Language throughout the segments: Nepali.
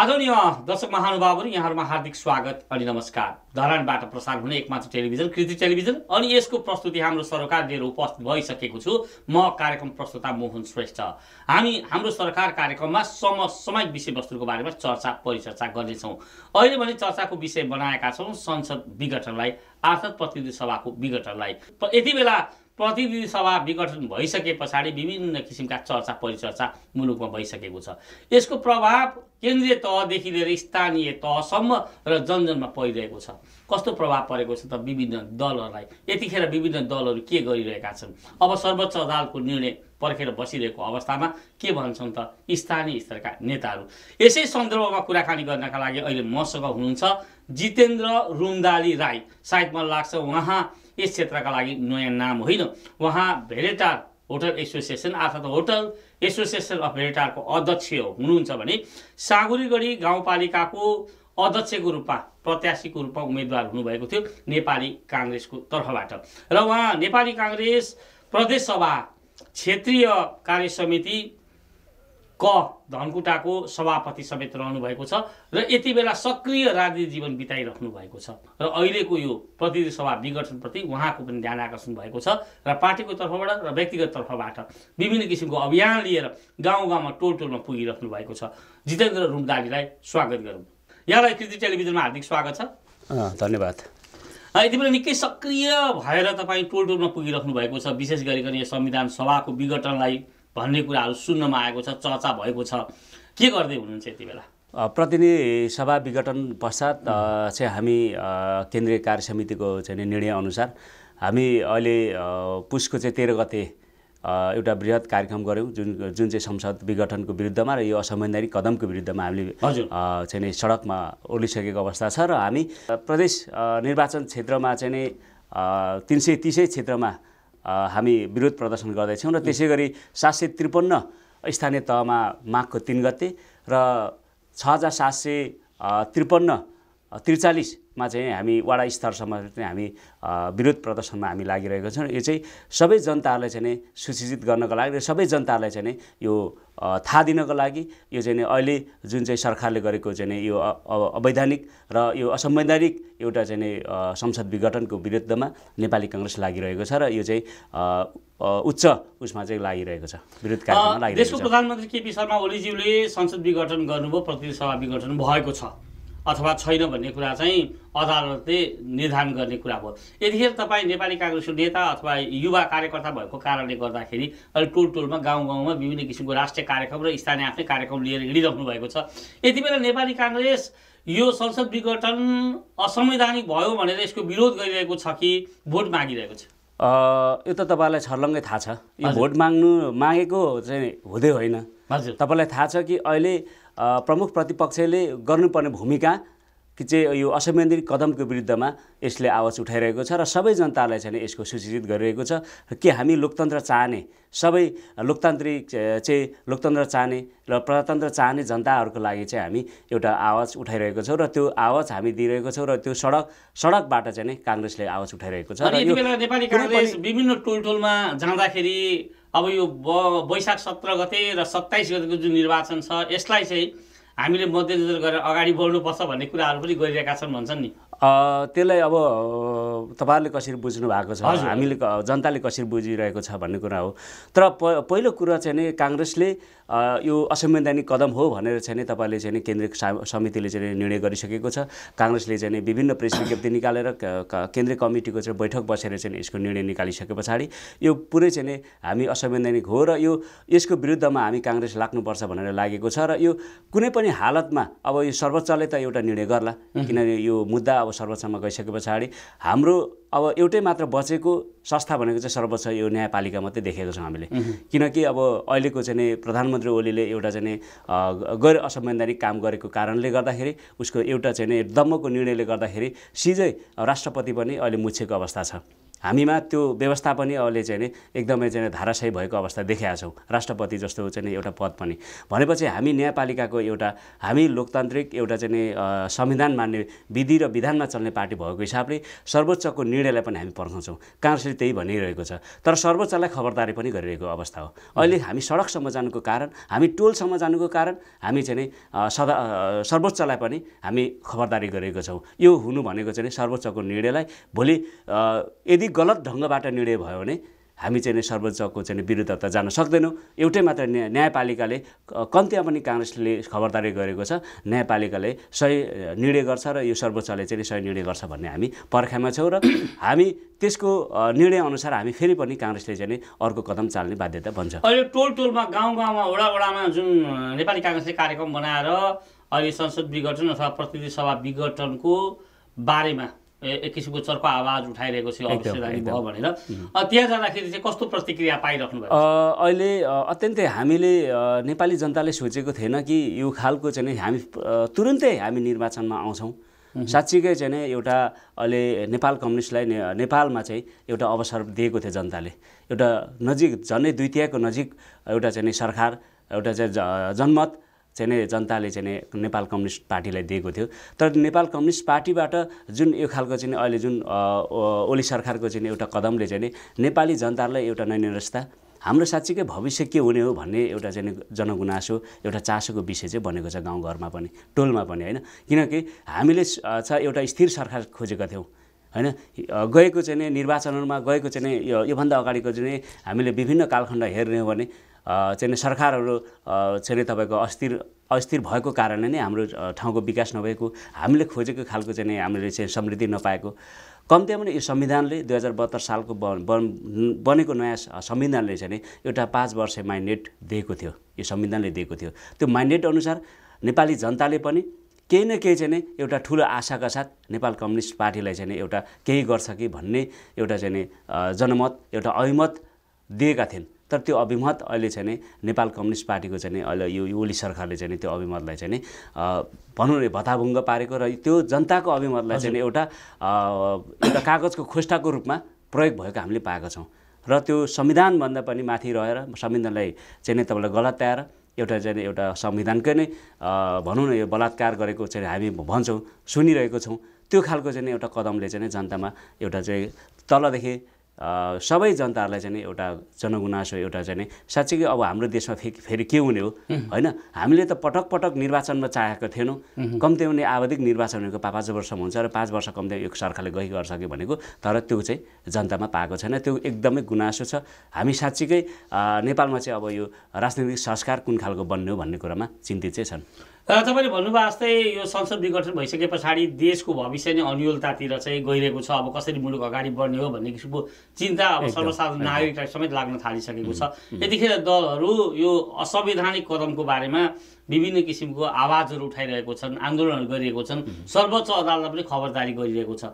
आदरणीय दर्शक महानुभावहरू यहाँहरूमा हार्दिक स्वागत अनि नमस्कार धरानबाट प्रसार हुने एकमात्र टेलिभिजन कृति टेलिभिजन अनि यसको प्रस्तुति हाम्रो सरकार लिएर उपस्थित भइसकेको छु म कार्यक्रम प्रस्तुता मोहन श्रेष्ठ हामी हाम्रो सरकार कार्यक्रममा समसामयिक विषयवस्तुको बारेमा चर्चा परिचर्चा गर्नेछौँ अहिले भने चर्चाको विषय बनाएका छौँ संसद विघटनलाई आर्थिक प्रतिनिधि सभाको विघटनलाई यति बेला प्रतिनिधि सभा विघटन भइसके पछाडि विभिन्न किसिमका चर्चा परिचर्चा मुलुकमा भइसकेको छ यसको प्रभाव केन्द्रीय तहदेखि लिएर स्थानीय तहसम्म र जनजनमा परिरहेको छ कस्तो प्रभाव परेको छ त विभिन्न दलहरूलाई यतिखेर विभिन्न दलहरू के गरिरहेका छन् अब सर्वोच्च अदालतको निर्णय पर्खेर बसिरहेको अवस्थामा के भन्छन् त स्थानीय स्तरका नेताहरू यसै सन्दर्भमा कुराकानी गर्नका लागि अहिले मसँग हुनुहुन्छ जितेन्द्र रुम्दाली राई सायद मलाई लाग्छ उहाँ यस क्षेत्रका लागि नयाँ नाम होइन उहाँ भेरेटार होटल एसोसिएसन अर्थात् होटल एसोसिएसन अफ भेरेटारको अध्यक्ष हुनुहुन्छ भने सागुरीगढी गाउँपालिकाको अध्यक्षको रूपमा प्रत्याशीको रूपमा उम्मेद्वार हुनुभएको थियो नेपाली काङ्ग्रेसको तर्फबाट र उहाँ नेपाली काङ्ग्रेस प्रदेशसभा क्षेत्रीय कार्य समिति क धनकुटाको सभापति समेत रहनुभएको छ र यति बेला सक्रिय राजनीतिक जीवन बिताइराख्नु भएको छ र अहिलेको यो प्रतिनिधि सभा विघटनप्रति उहाँको पनि ध्यान आकर्षण भएको छ र पार्टीको तर्फबाट र व्यक्तिगत तर्फबाट विभिन्न किसिमको अभियान लिएर गाउँ गाउँमा टोल टोलमा पुगिराख्नु भएको छ जितेन्द्र रुमदालीलाई स्वागत गरौँ यहाँलाई कृति टेलिभिजनमा हार्दिक स्वागत छ धन्यवाद यति बेला निकै सक्रिय भएर तपाईँ टोल टोलमा पुगिराख्नु भएको छ विशेष गरिकन यो संविधान सभाको विघटनलाई भन्ने कुराहरू सुन्नमा आएको छ चर्चा भएको छ के गर्दै हुनुहुन्छ यति बेला प्रतिनिधि सभा विघटन पश्चात चाहिँ हामी केन्द्रीय कार्य समितिको चाहिँ निर्णयअनुसार हामी अहिले पुसको चाहिँ तेह्र गते एउटा वृहत कार्यक्रम गऱ्यौँ जुन जुन चाहिँ संसद विघटनको विरुद्धमा र यो असंवैधानिक कदमको विरुद्धमा हामीले चाहिँ नि सडकमा ओर्लिसकेको अवस्था छ र हामी प्रदेश निर्वाचन क्षेत्रमा चाहिँ नै तिन सय तिसै क्षेत्रमा हामी विरोध प्रदर्शन गर्दैछौँ र त्यसै गरी सात सय त्रिपन्न स्थानीय तहमा माघको तिन गते र छ हजार सात सय त्रिपन्न त्रिचालिसमा चाहिँ हामी वडा स्तरसम्म चाहिँ हामी विरोध प्रदर्शनमा हामी लागिरहेका छौँ यो चाहिँ सबै जनताहरूलाई चाहिँ सूचित गर्नको लागि र सबै जनताहरूलाई चाहिँ यो थाहा दिनको लागि यो चाहिँ अहिले जुन चाहिँ सरकारले गरेको चाहिँ यो अवैधानिक र यो असंवैधानिक एउटा चाहिँ संसद विघटनको विरुद्धमा नेपाली कङ्ग्रेस लागिरहेको छ र यो चाहिँ उच्च उसमा चाहिँ लागिरहेको छ विरोध कार्यक्रममा लागिरहेको छ देशको प्रधानमन्त्री केपी शर्मा ओलीज्यूले संसद विघटन गर्नुभयो प्रतिनिधि सभा विघटन भएको छ अथवा छैन भन्ने कुरा चाहिँ अदालतले निर्धारण गर्ने कुरा भयो यतिखेर तपाईँ नेपाली काङ्ग्रेसको नेता अथवा युवा कार्यकर्ता भएको कारणले गर्दाखेरि अहिले टोल टोलमा गाउँ गाउँमा विभिन्न किसिमको राष्ट्रिय कार्यक्रम र स्थानीय आफ्नै कार्यक्रम लिएर हिँडिरहनु भएको छ यति बेला नेपाली काङ्ग्रेस यो संसद विघटन असंवैधानिक भयो भनेर यसको विरोध गरिरहेको छ कि भोट मागिरहेको छ यो त तपाईँलाई छर्लङ्गै थाहा छ यो भोट माग्नु मागेको चाहिँ हुँदै होइन हजुर तपाईँलाई थाहा छ कि अहिले प्रमुख प्रतिपक्षले गर्नुपर्ने भूमिका कि चाहिँ यो असंवैधानिक कदमको विरुद्धमा यसले आवाज उठाइरहेको छ र सबै जनतालाई चाहिँ यसको सूचित गरिरहेको छ के हामी लोकतन्त्र चाहने सबै लोकतान्त्रिक चाहिँ लोकतन्त्र चाहने र प्रजातन्त्र चाहने जनताहरूको लागि चाहिँ हामी एउटा आवाज उठाइरहेको छौँ र त्यो आवाज हामी दिइरहेको छौँ र त्यो सडक सडकबाट चाहिँ नै काङ्ग्रेसले आवाज उठाइरहेको छ नेपाली विभिन्न टोल टोलमा जाँदाखेरि अब यो ब वैशाख सत्र गते र सत्ताइस गतेको जुन निर्वाचन छ यसलाई चाहिँ हामीले मध्यनजर गरेर अगाडि बढ्नुपर्छ भन्ने कुराहरू पनि गरिरहेका छन् भन्छन् नि त्यसलाई अब तपाईँहरूले कसरी बुझ्नु भएको छ हामीले जनताले कसरी बुझिरहेको छ भन्ने कुरा हो तर प पहिलो कुरा चाहिँ नि काङ्ग्रेसले यो असंवैधानिक कदम हो भनेर चाहिँ तपाईँले चाहिँ केन्द्रीय समितिले चाहिँ निर्णय गरिसकेको छ काङ्ग्रेसले चाहिँ नि विभिन्न प्रेस विज्ञप्ति निकालेर केन्द्रीय कमिटीको चाहिँ बैठक बसेर चाहिँ यसको निर्णय निकालिसके पछाडि यो पुरै चाहिँ हामी असंवैधानिक हो र यो यसको विरुद्धमा हामी काङ्ग्रेस लाग्नुपर्छ भनेर लागेको छ र यो कुनै पनि हालतमा अब यो सर्वोच्चले त एउटा निर्णय गर्ला किनभने यो मुद्दा अब सर्वोच्चमा गइसके पछाडि हाम्रो अब एउटै मात्र बचेको संस्था भनेको चाहिँ सर्वोच्च यो न्यायपालिका मात्रै देखेको छौँ हामीले किनकि अब अहिलेको चाहिँ प्रधानमन्त्री ओलीले एउटा चाहिँ गैर असंवैधानिक काम गरेको कारणले गर्दाखेरि उसको एउटा चाहिँ दम्मको निर्णयले गर्दाखेरि सिजै राष्ट्रपति पनि अहिले मुछेको अवस्था छ हामीमा त्यो व्यवस्था पनि अहिले चाहिँ नि एकदमै चाहिँ धाराशयी भएको अवस्था देखाएका छौँ राष्ट्रपति जस्तो चाहिँ नि एउटा पद पनि भनेपछि हामी न्यायपालिकाको एउटा हामी लोकतान्त्रिक एउटा चाहिँ नि संविधान मान्ने विधि र विधानमा चल्ने पार्टी भएको हिसाबले सर्वोच्चको निर्णयलाई पनि हामी पर्खाउँछौँ काङ्ग्रेसले त्यही भनिरहेको छ तर सर्वोच्चलाई खबरदारी पनि गरिरहेको अवस्था हो अहिले हामी सडकसम्म जानुको कारण हामी टोलसम्म जानुको कारण हामी चाहिँ सदा सर्वोच्चलाई पनि हामी खबरदारी गरेको छौँ यो हुनु भनेको चाहिँ सर्वोच्चको निर्णयलाई भोलि यदि गलत ढङ्गबाट निर्णय भयो भने हामी चाहिँ सर्वोच्चको चाहिँ विरुद्ध त जान सक्दैनौँ एउटै मात्र न्या न्यायपालिकाले कम्तीमा पनि काङ्ग्रेसले खबरदारी गरेको छ न्यायपालिकाले सही निर्णय गर्छ र यो सर्वोच्चले चाहिँ सही निर्णय गर्छ भन्ने हामी पर्खाइमा छौँ र हामी त्यसको निर्णयअनुसार हामी फेरि पनि काङ्ग्रेसले चाहिँ अर्को कदम चाल्ने बाध्यता भन्छ अहिले टोल टोलमा गाउँ गाउँमा वडा वडामा जुन नेपाली काङ्ग्रेसले कार्यक्रम बनाएर अहिले संसद विघटन अथवा प्रतिनिधि सभा विघटनको बारेमा एक किसिमको चर्को आवाज उठाइरहेको छ भयो भनेर त्यहाँ जाँदाखेरि चाहिँ कस्तो प्रतिक्रिया पाइराख्नु भयो अहिले अत्यन्तै हामीले नेपाली जनताले सोचेको थिएन कि यो खालको चाहिँ हामी तुरुन्तै हामी निर्वाचनमा आउँछौँ साँच्चीकै चाहिँ एउटा अहिले नेपाल कम्युनिस्टलाई नेपालमा चाहिँ एउटा अवसर दिएको थियो जनताले एउटा नजिक झन्डै द्वितीयको नजिक एउटा चाहिँ सरकार एउटा चाहिँ जनमत चाहिँ नै जनताले चाहिँ नै नेपाल कम्युनिस्ट पार्टीलाई दिएको थियो तर नेपाल कम्युनिस्ट पार्टीबाट जुन यो खालको चाहिँ अहिले जुन ओली सरकारको चाहिँ एउटा कदमले चाहिँ नि नेपाली जनतालाई एउटा नयाँ रस्ता हाम्रो साँच्चीकै भविष्य के हुने हो भन्ने एउटा चाहिँ जनगुनासो एउटा चासोको विषय चाहिँ बनेको छ गाउँघरमा पनि टोलमा पनि होइन किनकि हामीले छ एउटा स्थिर सरकार खोजेका थियौँ होइन गएको चाहिँ निर्वाचनहरूमा गएको चाहिँ योभन्दा अगाडिको चाहिँ हामीले विभिन्न कालखण्ड हेर्ने हो भने चाहिँ सरकारहरू चाहिँ तपाईँको अस्थिर अस्थिर भएको कारणले नै हाम्रो ठाउँको विकास नभएको हामीले खोजेको खालको चाहिँ हामीले चाहिँ समृद्धि नपाएको कम्तीमा पनि यो संविधानले दुई हजार बहत्तर सालको बनेको नयाँ संविधानले चाहिँ एउटा पाँच वर्ष माइन्डेट दिएको थियो यो संविधानले दिएको थियो त्यो माइन्डेट अनुसार नेपाली जनताले पनि केही न केही चाहिँ एउटा ठुलो आशाका साथ नेपाल कम्युनिस्ट पार्टीलाई चाहिँ एउटा केही गर्छ कि भन्ने एउटा चाहिँ जनमत एउटा अहिमत दिएका थिए तर त्यो अभिमत अहिले चाहिँ नेपाल कम्युनिस्ट पार्टीको चाहिँ अहिले यो ओली सरकारले चाहिँ त्यो अभिमतलाई चाहिँ भनौँ न भत्ताभुङ्ग पारेको र त्यो जनताको अभिमतलाई चाहिँ एउटा एउटा कागजको खोस्टाको रूपमा प्रयोग भएको हामीले पाएका छौँ र त्यो संविधानभन्दा पनि माथि रहेर संविधानलाई चाहिँ तपाईँलाई गलत त्याएर एउटा चाहिँ एउटा संविधानकै नै भनौँ न यो बलात्कार गरेको चाहिँ हामी भन्छौँ सुनिरहेको छौँ त्यो खालको चाहिँ एउटा कदमले चाहिँ जनतामा एउटा चाहिँ तलदेखि सबै जनताहरूलाई चाहिँ एउटा जनगुनासो एउटा चाहिँ साँच्चीकै अब हाम्रो देशमा फे फेरि के हुने हो होइन हामीले त पटक पटक निर्वाचनमा चाहेको थिएनौँ कम्ती हुने आवधिक निर्वाचन भनेको पाँच पाँच वर्षमा हुन्छ र पाँच वर्ष कम्ती एक सरकारले गइ गरिसक्यो भनेको तर त्यो चाहिँ जनतामा पाएको छैन त्यो एकदमै गुनासो छ हामी साँच्चीकै नेपालमा चाहिँ अब यो राजनीतिक संस्कार कुन खालको बन्ने हो भन्ने कुरामा चिन्तित चाहिँ छन् तपाईँले भन्नुभयो जस्तै यो संसद विघटन भइसके पछाडि देशको भविष्य नै अन्यलतातिर चाहिँ गइरहेको छ अब कसरी मुलुक अगाडि बढ्ने हो भन्ने किसिमको चिन्ता अब सर्वसाधारण नागरिकलाई समेत लाग्न थालिसकेको छ यतिखेर दलहरू यो असंवैधानिक कदमको बारेमा विभिन्न किसिमको आवाजहरू उठाइरहेको छन् आन्दोलनहरू गरिरहेको छन् सर्वोच्च अदालतले पनि खबरदारी गरिरहेको छ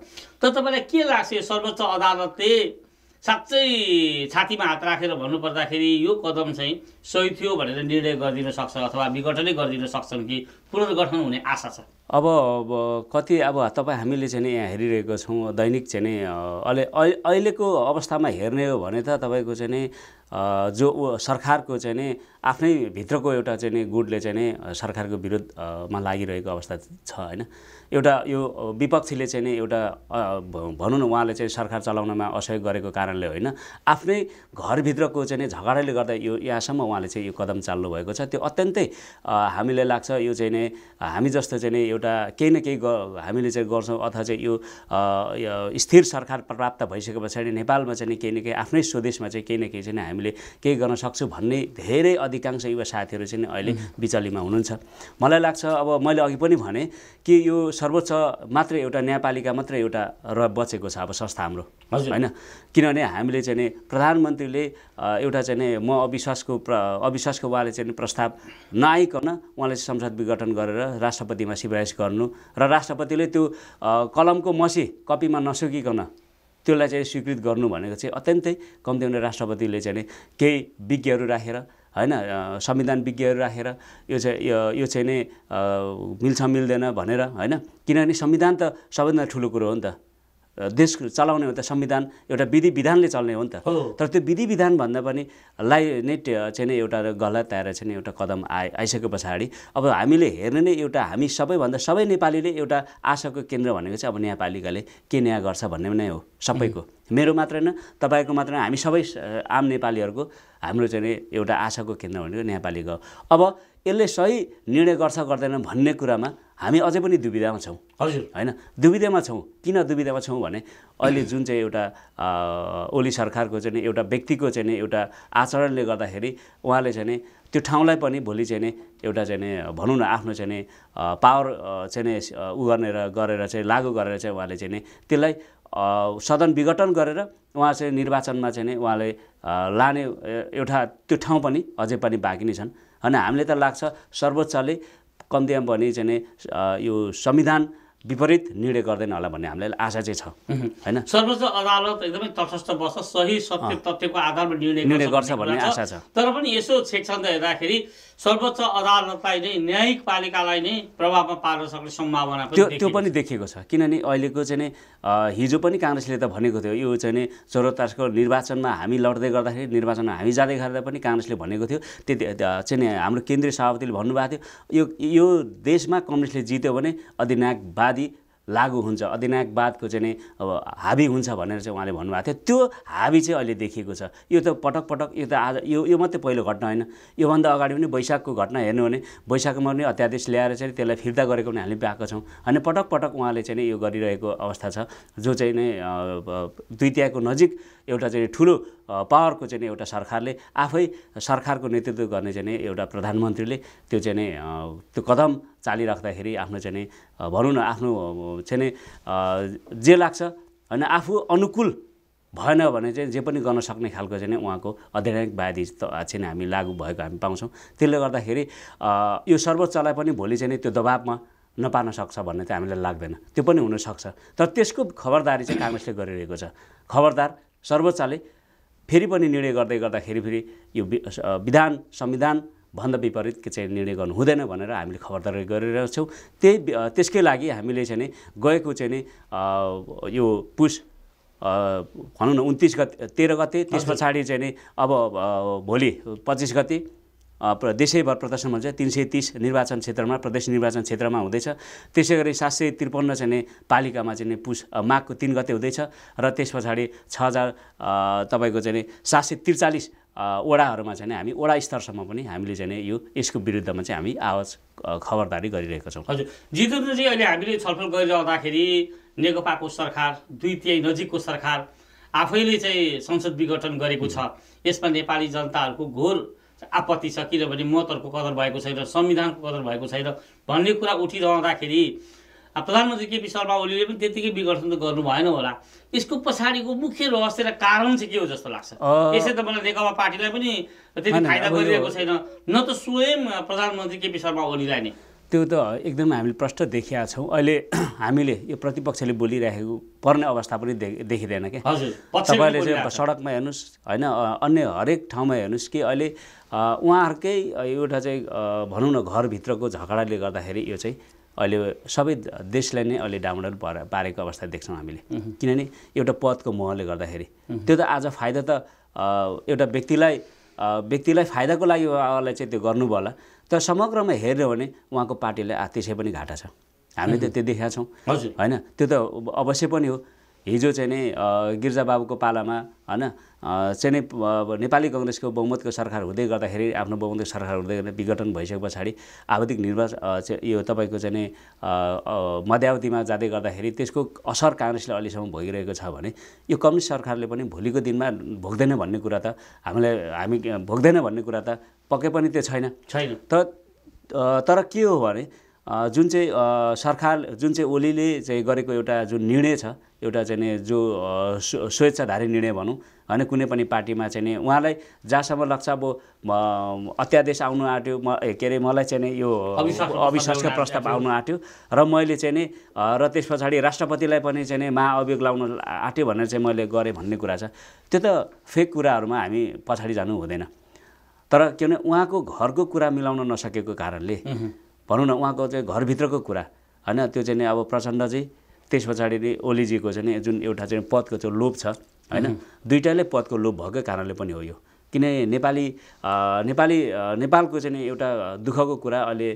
तर तपाईँलाई के लाग्छ यो सर्वोच्च अदालतले साँच्चै छातीमा हात राखेर भन्नुपर्दाखेरि यो कदम चाहिँ सही थियो भनेर निर्णय गरिदिन सक्छ अथवा विघटनै गरिदिन सक्छन् कि पुनर्गठन हुने आशा छ अब कति अब तपाईँ हामीले चाहिँ यहाँ हेरिरहेको छौँ दैनिक चाहिँ नै अहिले अहिलेको अवस्थामा हेर्ने हो भने त तपाईँको चाहिँ नि जो सरकारको चाहिँ नि आफ्नै भित्रको एउटा चाहिँ नि गुटले चाहिँ नि सरकारको विरोधमा लागिरहेको अवस्था छ होइन एउटा यो विपक्षीले चाहिँ नि एउटा भनौँ न उहाँले चाहिँ सरकार चलाउनमा असहयोग गरेको कारणले होइन आफ्नै घरभित्रको चाहिँ नि झगडाले गर्दा यो यहाँसम्म उहाँले चाहिँ यो कदम चाल्नु भएको छ त्यो अत्यन्तै हामीलाई लाग्छ यो चाहिँ नि हामी जस्तो चाहिँ नि एउटा एउटा केही न केही हामीले चाहिँ गर्छौँ अथवा चाहिँ यो स्थिर सरकार प्राप्त भइसके पछाडि नेपालमा चाहिँ केही न केही आफ्नै स्वदेशमा चाहिँ केही न केही चाहिँ हामीले केही गर्न सक्छौँ भन्ने धेरै अधिकांश युवा साथीहरू चाहिँ अहिले बिचलीमा हुनुहुन्छ मलाई लाग्छ अब मैले अघि पनि भने कि यो सर्वोच्च मात्रै एउटा न्यायपालिका मात्रै एउटा र बचेको छ अब संस्था हाम्रो होइन किनभने हामीले चाहिँ नि प्रधानमन्त्रीले एउटा चाहिँ नि म अविश्वासको प्र अविश्वासको उहाँले चाहिँ प्रस्ताव नआइकन उहाँले संसद विघटन गरेर राष्ट्रपतिमा शिवराज प्रयास गर्नु र राष्ट्रपतिले त्यो कलमको मसी कपीमा नसुकिकन त्यसलाई चाहिँ स्वीकृत गर्नु भनेको चाहिँ अत्यन्तै कम्ती हुने राष्ट्रपतिले चाहिँ केही विज्ञहरू राखेर होइन संविधान विज्ञहरू राखेर यो चाहिँ यो चाहिँ नै मिल्छ मिल्दैन भनेर होइन किनभने संविधान त सबैभन्दा ठुलो कुरो हो नि त देश चलाउने हो त संविधान एउटा विधि विधानले चल्ने हो नि त तर त्यो विधि विधान भन्दा पनि लाई नै चाहिँ एउटा गलत आएर चाहिँ एउटा कदम आए आइसके पछाडि अब हामीले हेर्ने नै एउटा हामी सबैभन्दा सबै नेपालीले एउटा आशाको केन्द्र भनेको चाहिँ अब न्यायपालिकाले के न्याय गर्छ भन्ने नै हो सबैको मेरो मात्र होइन तपाईँको मात्र हामी सबै आम नेपालीहरूको हाम्रो चाहिँ एउटा आशाको केन्द्र भनेको न्यायपालिका हो अब यसले सही निर्णय गर्छ गर्दैन भन्ने कुरामा हामी अझै पनि दुविधामा छौँ हजुर होइन दुविधामा छौँ किन दुविधामा छौँ भने अहिले जुन चाहिँ एउटा ओली सरकारको चाहिँ एउटा व्यक्तिको चाहिँ एउटा आचरणले गर्दाखेरि उहाँले चाहिँ त्यो ठाउँलाई पनि भोलि चाहिँ नि एउटा चाहिँ भनौँ न आफ्नो चाहिँ पावर चाहिँ उ गर्ने र गरेर चाहिँ लागु गरेर चाहिँ उहाँले चाहिँ नि त्यसलाई सदन विघटन गरेर उहाँ चाहिँ निर्वाचनमा चाहिँ नि उहाँले लाने एउटा त्यो ठाउँ पनि अझै पनि बाँकी नै छन् होइन हामीले त लाग्छ सर्वोच्चले कम्तीमा भने चाहिँ यो संविधान विपरीत निर्णय गर्दैन होला भन्ने हामीलाई आशा चाहिँ छ होइन सर्वोच्च अदालत एकदमै तटस्थ बस्छ सही सत्य तथ्यको आधारमा निर्णय निर्णय गर्छ भन्ने आशा छ तर पनि यसो छेक्छन्द हेर्दाखेरि सर्वोच्च अदालतलाई नै न्यायिक पालिकालाई नै प्रभावमा पार्न सक्ने सम्भावना त्यो त्यो पनि देखिएको छ किनभने अहिलेको चाहिँ नि हिजो पनि काङ्ग्रेसले त भनेको थियो यो चाहिँ नि चौरातासको निर्वाचनमा हामी लड्दै गर्दाखेरि निर्वाचनमा हामी जाँदै गर्दा पनि काङ्ग्रेसले भनेको थियो त्यति चाहिँ नि हाम्रो केन्द्रीय सभापतिले भन्नुभएको थियो यो यो देशमा कङ्ग्रेसले जित्यो भने अधिनायकवादी लागु हुन्छ अधिनायकवादको चाहिँ नै अब हाबी हुन्छ भनेर चाहिँ उहाँले भन्नुभएको थियो त्यो हाबी चाहिँ अहिले देखिएको छ यो त पटक पटक यो त आज यो यो मात्रै पहिलो घटना होइन योभन्दा अगाडि पनि वैशाखको घटना हेर्नु भने वैशाखमा पनि अध्यादेश ल्याएर चाहिँ त्यसलाई फिर्ता गरेको पनि हामीले पाएको छौँ अनि पटक पटक उहाँले चाहिँ नै यो गरिरहेको अवस्था छ जो चाहिँ नै द्वितीयको नजिक एउटा चाहिँ ठुलो पावरको चाहिँ एउटा सरकारले आफै सरकारको नेतृत्व गर्ने चाहिँ नै एउटा प्रधानमन्त्रीले त्यो चाहिँ नै त्यो कदम चालिराख्दाखेरि आफ्नो चाहिँ भनौँ न आफ्नो चाहिँ जे लाग्छ होइन आफू अनुकूल भएन भने चाहिँ जे पनि गर्न सक्ने खालको चाहिँ उहाँको अध्ययनवादी चाहिँ हामी लागू भएको हामी पाउँछौँ त्यसले गर्दाखेरि यो सर्वोच्चलाई पनि भोलि चाहिँ त्यो दबाबमा नपार्न सक्छ भन्ने चाहिँ हामीलाई लाग्दैन त्यो पनि हुनसक्छ तर त्यसको खबरदारी चाहिँ काङ्ग्रेसले गरिरहेको छ खबरदार सर्वोच्चले फेरि पनि निर्णय गर्दै गर्दाखेरि फेरि यो विधान संविधान भन्दा विपरीत के चाहिँ निर्णय गर्नु हुँदैन भनेर हामीले खबरदारी गरिरहेछौँ त्यही त्यसकै लागि हामीले चाहिँ नि गएको चाहिँ नि यो पुस भनौँ न उन्तिस गते तेह्र गते त्यस पछाडि चाहिँ नि अब भोलि पच्चिस गते देशैभर प्रदर्शन भन्छ तिन सय तिस निर्वाचन क्षेत्रमा प्रदेश निर्वाचन क्षेत्रमा हुँदैछ त्यसै गरी सात सय त्रिपन्न चाहिँ पालिकामा चाहिँ पुस माघको तिन गते हुँदैछ र त्यस पछाडि छ हजार तपाईँको चाहिँ सात सय त्रिचालिस वडाहरूमा चाहिँ हामी वडा स्तरसम्म पनि हामीले चाहिँ यो यसको विरुद्धमा चाहिँ हामी आवाज खबरदारी गरिरहेका छौँ हजुर जितेन्द्रजी अहिले हामीले छलफल गरिरहँदाखेरि नेकपाको सरकार दुई तिहाई नजिकको सरकार आफैले चाहिँ संसद विघटन गरेको छ यसमा नेपाली जनताहरूको घोर आपत्ति छ किनभने मतहरूको कदर भएको छैन संविधानको कदर भएको छैन भन्ने कुरा उठिरहँदाखेरि प्रधानमन्त्री केपी शर्मा ओलीले पनि त्यतिकै विघटन त गर्नु भएन होला यसको पछाडिको मुख्य रहस्य र कारण चाहिँ के हो जस्तो लाग्छ यसै त मलाई नेकपा पार्टीलाई पनि त्यति फाइदा गरिरहेको छैन न त स्वयं प्रधानमन्त्री केपी शर्मा ओलीलाई नै त्यो त एकदम हामीले प्रष्ट देखिया छौँ अहिले हामीले यो प्रतिपक्षले बोलिरहेको पर्ने अवस्था पनि दे देखिँदैन क्या तपाईँले चाहिँ सडकमा हेर्नुहोस् होइन अन्य हरेक ठाउँमा हेर्नुहोस् कि अहिले उहाँहरूकै एउटा चाहिँ भनौँ न घरभित्रको झगडाले गर्दाखेरि यो चाहिँ अहिले सबै देशलाई नै अहिले डाउनलोड भएर पारेको अवस्था देख्छौँ हामीले किनभने एउटा पदको मोहले गर्दाखेरि त्यो त आज फाइदा त एउटा व्यक्तिलाई व्यक्तिलाई फाइदाको लागि उहाँलाई चाहिँ त्यो गर्नुभयो होला तर समग्रमा हेऱ्यो भने उहाँको पार्टीलाई त्यसै पनि घाटा छ हामीले त त्यो देखाएको छौँ होइन त्यो त अवश्य पनि हो हिजो चाहिँ नै गिर्जाबाबुको पालामा होइन चाहिँ अब नेपाली कङ्ग्रेसको बहुमतको सरकार हुँदै गर्दाखेरि आफ्नो बहुमतको सरकार हुँदै गर्दा विघटन भइसके पछाडि आवधिक निर्वाचन यो तपाईँको चाहिँ मध्यावधिमा जाँदै गर्दाखेरि त्यसको असर काङ्ग्रेसले अहिलेसम्म भोगिरहेको छ भने यो कम्युनिस्ट सरकारले पनि भोलिको दिनमा भोग्दैन भन्ने कुरा त हामीलाई हामी भोग्दैन भन्ने कुरा त पक्कै पनि त्यो छैन छैन तर तर के हो भने जुन चाहिँ सरकार जुन चाहिँ ओलीले चाहिँ गरेको एउटा जुन निर्णय छ एउटा चाहिँ जो स्वेच्छाधारी निर्णय भनौँ होइन कुनै पनि पार्टीमा चाहिँ नि उहाँलाई जहाँसम्म लाग्छ अब अत्यादेश आउनु आँट्यो म के अरे मलाई चाहिँ यो अविश्वासको प्रस्ताव आउनु आँट्यो र मैले चाहिँ नि र त्यस पछाडि राष्ट्रपतिलाई पनि चाहिँ महाअभियोग लाउनु आँट्यो भनेर चाहिँ मैले गरेँ भन्ने कुरा छ त्यो त फेक कुराहरूमा हामी पछाडि जानु हुँदैन तर किनभने उहाँको घरको कुरा मिलाउन नसकेको कारणले भनौँ न उहाँको चाहिँ घरभित्रको कुरा होइन त्यो चाहिँ अब प्रचण्ड चाहिँ त्यस पछाडि ओलीजीको चाहिँ जुन एउटा चाहिँ पदको चाहिँ लोभ छ होइन दुइटाले पदको लोभ भएकै कारणले पनि हो यो किन नेपाली नेपाली नेपालको चाहिँ एउटा दुःखको कुरा अहिले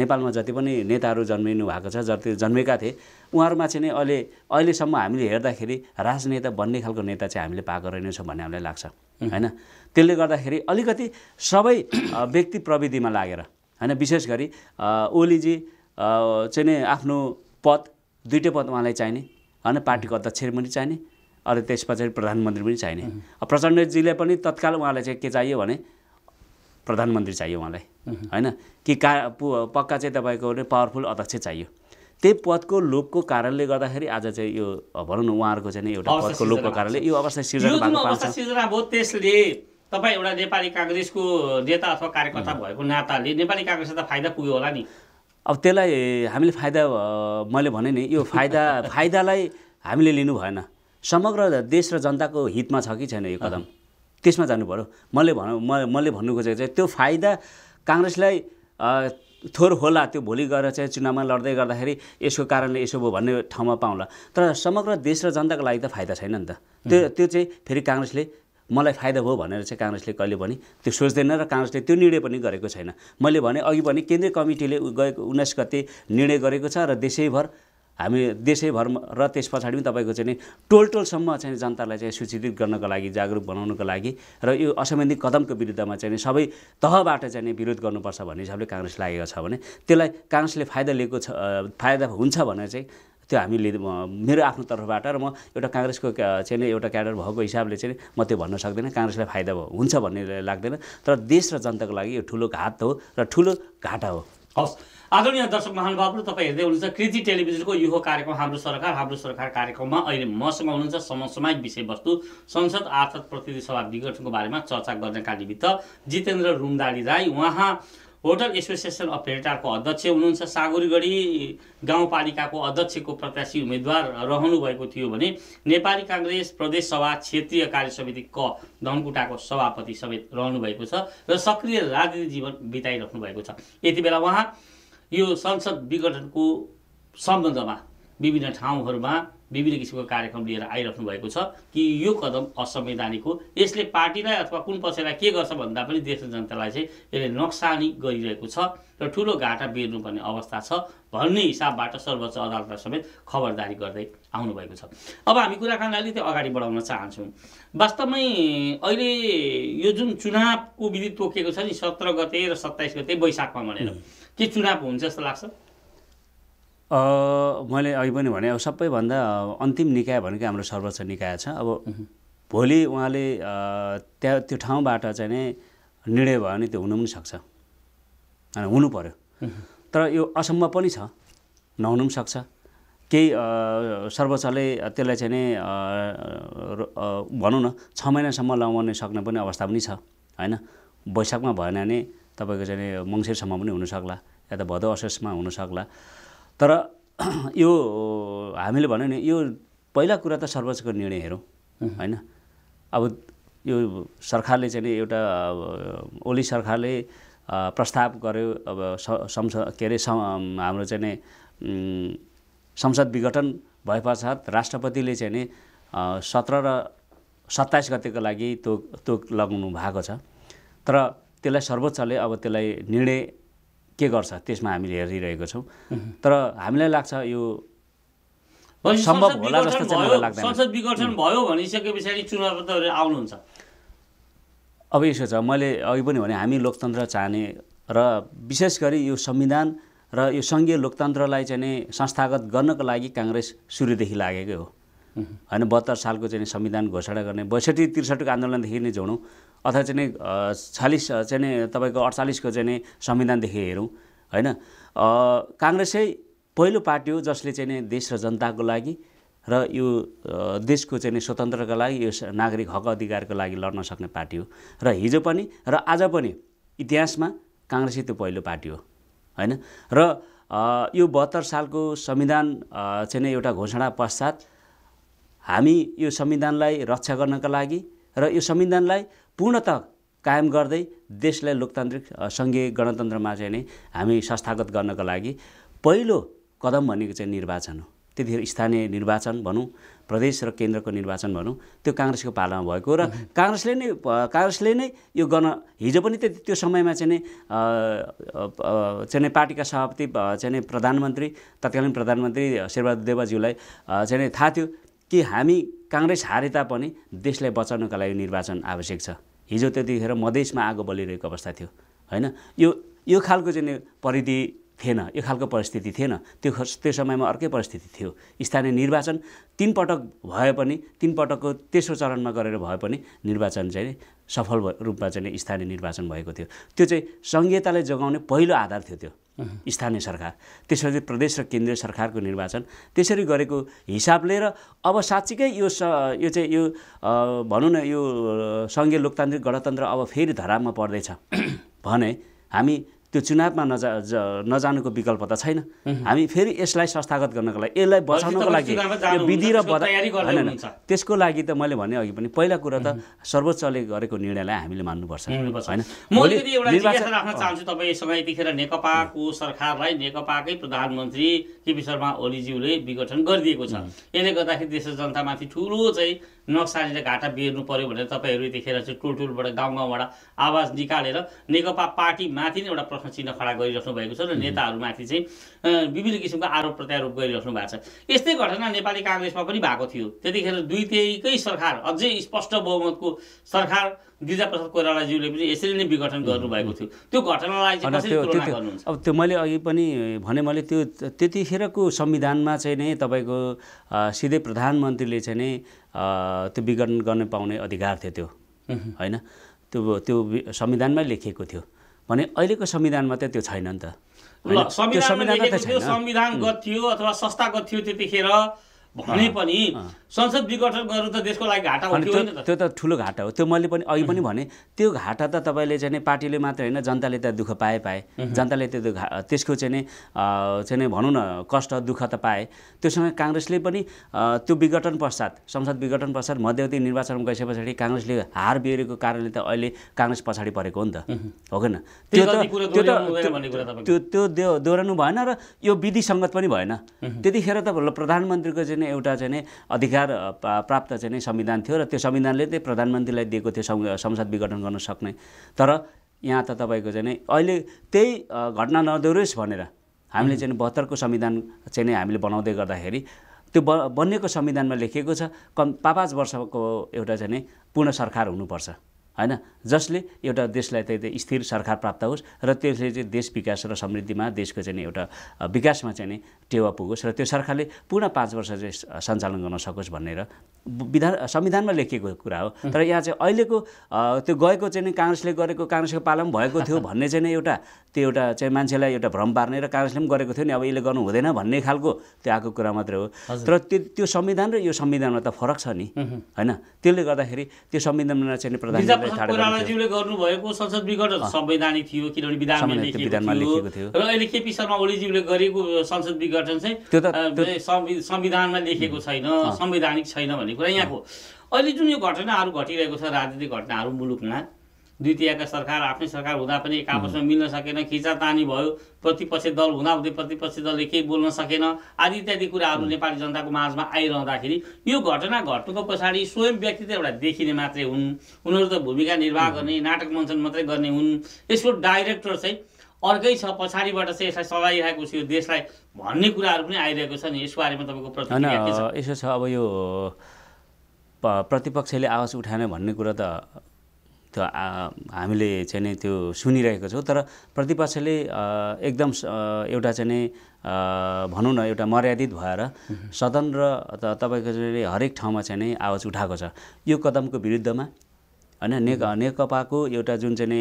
नेपालमा जति पनि नेताहरू जन्मिनु भएको छ जति जन्मेका थिए उहाँहरूमा चाहिँ नै अहिले अहिलेसम्म हामीले हेर्दाखेरि राजनेता बन्ने खालको नेता चाहिँ हामीले पाएको रहेनछौँ भन्ने हामीलाई लाग्छ होइन त्यसले गर्दाखेरि अलिकति सबै व्यक्ति प्रविधिमा लागेर होइन विशेष गरी ओलीजी चाहिँ आफ्नो पद दुइटै पद उहाँलाई चाहिने होइन पार्टीको अध्यक्ष पनि चाहिने अनि त्यस पछाडि प्रधानमन्त्री पनि चाहिने प्रचण्डजीले पनि तत्काल उहाँलाई चाहिँ के चाहियो भने प्रधानमन्त्री चाहियो उहाँलाई होइन कि का पक्का चाहिँ तपाईँको पावरफुल अध्यक्ष चाहियो त्यही पदको लोपको कारणले गर्दाखेरि आज चाहिँ यो भनौँ न उहाँहरूको चाहिँ एउटा पदको लोपको कारणले यो अवस्था सिर्जना भयो त्यसले तपाईँ एउटा नेपाली काङ्ग्रेसको नेता अथवा कार्यकर्ता भएको नाताले नेपाली काङ्ग्रेसलाई त फाइदा पुग्यो होला नि अब त्यसलाई हामीले फाइदा मैले भने नि यो फाइदा फाइदालाई हामीले लिनु भएन समग्र देश र जनताको हितमा छ कि छैन यो कदम त्यसमा जानु पऱ्यो मैले भन मैले भन्नु खोजेको चाहिँ त्यो फाइदा काङ्ग्रेसलाई थोर होला त्यो भोलि गएर चाहिँ चुनावमा लड्दै गर्दाखेरि यसको कारणले यसो भयो भन्ने ठाउँमा पाउँला तर समग्र देश र जनताको लागि त फाइदा छैन नि त त्यो त्यो चाहिँ फेरि काङ्ग्रेसले मलाई फाइदा भयो भनेर चाहिँ काङ्ग्रेसले कहिले पनि त्यो सोच्दैन र काङ्ग्रेसले त्यो निर्णय पनि गरेको छैन मैले भने अघि भने केन्द्रीय कमिटीले गएको उन्नाइस गते निर्णय गरेको छ र देशैभर हामी देशैभर र त्यस पछाडि पनि तपाईँको चाहिँ टोल टोलसम्म चाहिँ जनतालाई चाहिँ सूचित गर्नको लागि जागरुक बनाउनको लागि र यो असंवैधानिक कदमको विरुद्धमा चाहिँ सबै तहबाट चाहिँ विरोध गर्नुपर्छ भन्ने हिसाबले काङ्ग्रेस लागेको छ भने त्यसलाई काङ्ग्रेसले फाइदा लिएको छ फाइदा हुन्छ भनेर चाहिँ त्यो हामीले मेरो आफ्नो तर्फबाट र म एउटा काङ्ग्रेसको चाहिँ एउटा क्याडर भएको हिसाबले चाहिँ म त्यो भन्न सक्दिनँ काङ्ग्रेसलाई फाइदा हुन्छ भन्ने लाग्दैन तर देश र जनताको लागि यो ठुलो घात हो र ठुलो घाटा हो हवस् आदरणीय दर्शक महानुभावहरू तपाईँ हेर्दै हुनुहुन्छ कृति टेलिभिजनको यो कार्यक्रम हाम्रो सरकार हाम्रो सरकार कार्यक्रममा अहिले मसँग हुनुहुन्छ समसामयिक विषयवस्तु संसद आर्थ प्रतिनिधि सभा विघटनको बारेमा चर्चा गर्नका निमित्त जितेन्द्र रुमदाली राई उहाँ होटल एसोसिएसन अफ हेरिटारको अध्यक्ष हुनुहुन्छ सागुरीगढी गाउँपालिकाको अध्यक्षको प्रत्याशी उम्मेद्वार रहनुभएको थियो भने नेपाली काङ्ग्रेस प्रदेश सभा क्षेत्रीय कार्य समिति क धनकुटाको सभापति समेत रहनुभएको छ र सक्रिय राजनीति जीवन बिताइराख्नु भएको छ यति बेला उहाँ यो संसद विघटनको सम्बन्धमा विभिन्न ठाउँहरूमा विभिन्न किसिमको कार्यक्रम लिएर आइराख्नु भएको छ कि यो कदम असंवैधानिक हो यसले पार्टीलाई अथवा कुन पक्षलाई के गर्छ भन्दा पनि देश जनतालाई चाहिँ यसले नोक्सानी गरिरहेको छ र ठुलो घाटा बेर्नुपर्ने अवस्था छ भन्ने हिसाबबाट सर्वोच्च अदालतलाई समेत खबरदारी गर्दै आउनुभएको छ अब हामी कुराकानी अलिकति अगाडि बढाउन चाहन्छौँ वास्तवमै अहिले यो जुन चुनावको विधि तोकिएको छ नि सत्र गते र सत्ताइस गते वैशाखमा भनेर के चुनाव हुन्छ जस्तो लाग्छ मैले अघि पनि भने अब सबैभन्दा अन्तिम निकाय भनेको हाम्रो सर्वोच्च निकाय छ अब भोलि उहाँले त्यहाँ त्यो ठाउँबाट चाहिँ नै निर्णय भयो भने त्यो हुनु पनि सक्छ होइन हुनु पऱ्यो तर यो असम्भव पनि छ नहुनु पनि सक्छ केही सर्वोच्चले त्यसलाई चाहिँ नै भनौँ न छ महिनासम्म लगाउन सक्ने पनि अवस्था पनि छ होइन वैशाखमा भएन भने तपाईँको चाहिँ मङ्सिरसम्म पनि हुनसक्ला या त भदौ असोजमा हुनसक्ला तर यो हामीले भन्यो नि यो पहिला कुरा त सर्वोच्चको निर्णय हेरौँ होइन अब यो सरकारले चाहिँ एउटा ओली सरकारले प्रस्ताव गर्यो अब संसद के अरे हाम्रो चाहिँ संसद विघटन भए पश्चात राष्ट्रपतिले चाहिँ नि सत्र र सत्ताइस गतिको लागि तोक तोक लगाउनु भएको छ तर त्यसलाई सर्वोच्चले अब त्यसलाई निर्णय के गर्छ त्यसमा हामीले हेरिरहेको छौँ तर हामीलाई लाग्छ यो सम्भव होला जस्तो चाहिँ लाग्दैन संसद विघटन भयो भनिसके पछाडि चुनाव त आउनुहुन्छ अब यसो छ मैले अघि पनि भने हामी लोकतन्त्र चाहने र विशेष गरी यो संविधान र यो सङ्घीय लोकतन्त्रलाई चाहिँ नै संस्थागत गर्नको लागि काङ्ग्रेस सुरुदेखि लागेकै हो होइन बहत्तर सालको चाहिँ संविधान घोषणा गर्ने बैसठी त्रिसठीको आन्दोलनदेखि नै जोडौँ अथवा चाहिँ छालिस चाहिँ नि तपाईँको अडचालिसको चाहिँ नि संविधानदेखि हेरौँ होइन काङ्ग्रेसै पहिलो पार्टी हो जसले चाहिँ नि देश र जनताको लागि र यो देशको चाहिँ स्वतन्त्रको लागि यो नागरिक हक अधिकारको लागि लड्न सक्ने पार्टी हो र हिजो पनि र आज पनि इतिहासमा काङ्ग्रेसै त्यो पहिलो पार्टी हो होइन र यो बहत्तर सालको संविधान चाहिँ एउटा घोषणा पश्चात हामी यो संविधानलाई रक्षा गर्नका लागि र यो संविधानलाई पूर्णत कायम गर्दै देशलाई लोकतान्त्रिक सङ्घीय गणतन्त्रमा चाहिँ नै हामी संस्थागत गर्नका लागि पहिलो कदम भनेको चाहिँ निर्वाचन हो त्यतिखेर स्थानीय निर्वाचन भनौँ प्रदेश र केन्द्रको निर्वाचन भनौँ त्यो काङ्ग्रेसको पालामा भएको र काङ्ग्रेसले नै काङ्ग्रेसले नै यो गर्न हिजो पनि त्यति त्यो समयमा चाहिँ नै चाहिँ नै पार्टीका सभापति चाहिँ नै प्रधानमन्त्री तत्कालीन प्रधानमन्त्री शेरबहादुर देवाज्यूलाई चाहिँ नै थाहा थियो कि हामी काङ्ग्रेस हारे तापनि देशलाई बचाउनका लागि निर्वाचन आवश्यक छ हिजो त्यतिखेर मधेसमा आगो बलिरहेको अवस्था थियो होइन यो यो खालको चाहिँ परिधि थिएन यो खालको परिस्थिति थिएन त्यो त्यो समयमा अर्कै परिस्थिति थियो स्थानीय निर्वाचन तिन पटक भए पनि तिन पटकको तेस्रो चरणमा गरेर भए पनि निर्वाचन चाहिँ सफल रूपमा चाहिँ स्थानीय निर्वाचन भएको थियो त्यो चाहिँ सङ्घीयतालाई जोगाउने पहिलो आधार थियो त्यो स्थानीय सरकार त्यसपछि प्रदेश र केन्द्रीय सरकारको निर्वाचन त्यसरी गरेको हिसाबले र अब साँच्चीकै यो स यो चाहिँ यो भनौँ न यो सङ्घीय लोकतान्त्रिक गणतन्त्र अब फेरि धराममा पर्दैछ भने हामी त्यो चुनावमा नजा नजानुको विकल्प त छैन हामी फेरि यसलाई संस्थागत गर्नको लागि यसलाई बचाउनको लागि विधि र होइन त्यसको लागि त मैले भने अघि पनि पहिला कुरा त सर्वोच्चले गरेको निर्णयलाई हामीले मान्नुपर्छ होइन म राख्न चाहन्छु तपाईँसँग यतिखेर नेकपाको सरकारलाई नेकपाकै प्रधानमन्त्री केपी शर्मा ओलीज्यूले विघटन गरिदिएको छ यसले गर्दाखेरि देश जनतामाथि ठुलो चाहिँ नक्सालीले घाटा बेर्नु पऱ्यो भनेर तपाईँहरू यतिखेर चाहिँ टुलटुलबाट गाउँ गाउँबाट आवाज निकालेर नेकपा पार्टीमाथि नै एउटा प्रश्न चिन्ह खडा गरिराख्नु भएको छ र नेताहरूमाथि चाहिँ विभिन्न किसिमको आरोप प्रत्यारोप गरिराख्नु भएको छ यस्तै घटना नेपाली काङ्ग्रेसमा पनि भएको थियो त्यतिखेर दुई तेईकै सरकार अझै स्पष्ट बहुमतको सरकार दिजाप्रसाद कोइरालाज्यूले पनि यसरी नै विघटन गर्नुभएको थियो त्यो घटनालाई चाहिँ अब त्यो मैले अघि पनि भने मैले त्यो त्यतिखेरको संविधानमा चाहिँ नै तपाईँको सिधै प्रधानमन्त्रीले चाहिँ नै त्यो विघटन गर्न पाउने अधिकार थियो त्यो होइन त्यो त्यो संविधानमै लेखिएको थियो भने अहिलेको संविधानमा त त्यो छैन नि त संविधान संविधानगत थियो अथवा संस्थागत थियो त्यतिखेर भने पनि संसद विघटन गर्नु त देशको लागि घाटा हो त्यो त ठुलो घाटा हो त्यो मैले पनि अघि पनि भने त्यो घाटा त तपाईँले चाहिँ पार्टीले मात्र होइन जनताले त दुःख पाए पाए जनताले त्यो त्यसको चाहिँ चाहिँ भनौँ न कष्ट दुःख त पाए त्योसँग काङ्ग्रेसले पनि त्यो विघटन पश्चात संसद विघटन पश्चात मध्यवर्ती निर्वाचन गइसके पछाडि काङ्ग्रेसले हार बिहोरेको कारणले त अहिले काङ्ग्रेस पछाडि परेको हो नि त हो किन त्यो त त्यो त्यो दोहोऱ्याउनु भएन र यो विधि पनि भएन त्यतिखेर त प्रधानमन्त्रीको चाहिँ एउटा चाहिँ अधिकार प्राप्त चाहिँ संविधान थियो र त्यो संविधानले चाहिँ प्रधानमन्त्रीलाई दिएको थियो संसद विघटन गर्न सक्ने तर यहाँ त तपाईँको चाहिँ अहिले त्यही घटना नदोरोस् भनेर हामीले चाहिँ बहत्तरको संविधान चाहिँ हामीले बनाउँदै गर्दाखेरि त्यो ब बनिएको संविधानमा लेखिएको छ कम पाँच वर्षको एउटा चाहिँ पूर्ण सरकार हुनुपर्छ होइन जसले एउटा देशलाई चाहिँ स्थिर सरकार प्राप्त होस् र त्यसले चाहिँ देश विकास र समृद्धिमा देशको चाहिँ एउटा विकासमा चाहिँ नि टेवा पुगोस् र त्यो सरकारले पुनः पाँच वर्ष चाहिँ सञ्चालन गर्न सकोस् भनेर विधान संविधानमा लेखिएको कुरा हो तर यहाँ चाहिँ अहिलेको त्यो गएको चाहिँ नि काङ्ग्रेसले गरेको काङ्ग्रेसको पालन भएको थियो भन्ने चाहिँ एउटा त्यो एउटा चाहिँ मान्छेलाई एउटा भ्रम पार्ने र काङ्ग्रेसले पनि गरेको थियो नि अब यसले गर्नु हुँदैन भन्ने खालको त्यो आएको कुरा मात्रै हो तर त्यो त्यो संविधान र यो संविधानमा त फरक छ नि होइन त्यसले गर्दाखेरि त्यो संविधानमा चाहिँ प्रधान पुराणाज्यूले गर्नुभएको संसद विघटन संवैधानिक थियो किनभने विधानमा लेखिएको थियो र अहिले केपी शर्मा ओलीज्यूले गरेको संसद विघटन चाहिँ संविधानमा लेखेको छैन संवैधानिक छैन भन्ने कुरा यहाँको अहिले जुन यो घटनाहरू घटिरहेको छ राजनीतिक घटनाहरू मुलुकमा द्वितीयका सरकार आफ्नै सरकार हुँदा पनि एक आपसमा मिल्न सकेन खिचातानी भयो प्रतिपक्षी दल हुँदा हुँदै प्रतिपक्षी दलले केही बोल्न सकेन आदि इत्यादि कुराहरू नेपाली जनताको माझमा आइरहँदाखेरि यो घटना घट्नुको पछाडि स्वयं व्यक्ति त एउटा देखिने मात्रै हुन् उनीहरू त भूमिका निर्वाह गर्ने नाटक मञ्चन मात्रै गर्ने हुन् यसको डाइरेक्टर चाहिँ अर्कै छ पछाडिबाट चाहिँ यसलाई चलाइरहेको छ यो देशलाई भन्ने कुराहरू पनि आइरहेको छ नि बारेमा तपाईँको प्रश्न यसो छ अब यो प्रतिपक्षले आवाज उठाएन भन्ने कुरा त त्यो हामीले चाहिँ नि त्यो सुनिरहेको छौँ तर प्रतिपक्षले एकदम एउटा चाहिँ नि भनौँ न एउटा मर्यादित भएर सदन र तपाईँको चाहिँ हरेक ठाउँमा चाहिँ नै आवाज उठाएको छ यो कदमको विरुद्धमा होइन नेक नेकपाको एउटा जुन चाहिँ नि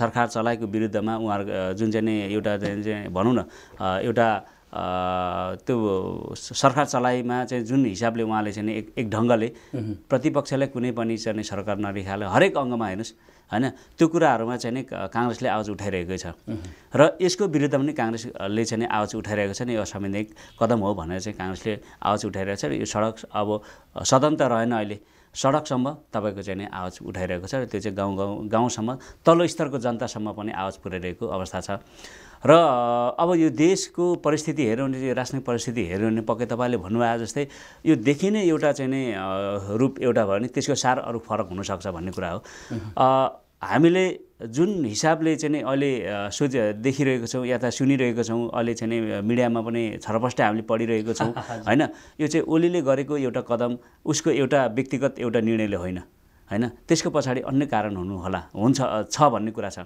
सरकार चलाएको विरुद्धमा उहाँहरू जुन चाहिँ नि एउटा भनौँ न एउटा त्यो सरकार चलाइमा चाहिँ जुन हिसाबले उहाँले चाहिँ एक एक ढङ्गले प्रतिपक्षलाई कुनै पनि चाहिँ सरकार नरिखाले हरेक अङ्गमा हेर्नुहोस् होइन त्यो कुराहरूमा चाहिँ नि काङ्ग्रेसले आवाज उठाइरहेको छ र यसको विरुद्ध पनि काङ्ग्रेसले चाहिँ आवाज उठाइरहेको छ नि यो असंवैधानिक कदम हो भनेर चाहिँ काङ्ग्रेसले आवाज उठाइरहेको छ यो सडक अब स्वतन्त्र रहेन अहिले सडकसम्म तपाईँको चाहिँ नि आवाज उठाइरहेको छ र त्यो चाहिँ गाउँ गाउँ गाउँसम्म तल्लो स्तरको जनतासम्म पनि आवाज पुर्याइरहेको अवस्था छ र अब यो देशको परिस्थिति हेऱ्यौँ भने राजनीतिक परिस्थिति हेऱ्यो भने पक्कै तपाईँले भन्नुभयो जस्तै यो देखि नै एउटा चाहिँ नै रूप एउटा भयो भने त्यसको सार अरू फरक हुनसक्छ भन्ने कुरा हो हामीले जुन हिसाबले चाहिँ अहिले सोच देखिरहेको छौँ या त सुनिरहेको छौँ अहिले चाहिँ मिडियामा पनि छरपष्ट हामीले पढिरहेको छौँ होइन यो चाहिँ ओलीले गरेको एउटा कदम उसको एउटा व्यक्तिगत एउटा निर्णयले होइन होइन त्यसको पछाडि अन्य कारण हुनु होला हुन्छ छ भन्ने कुरा छ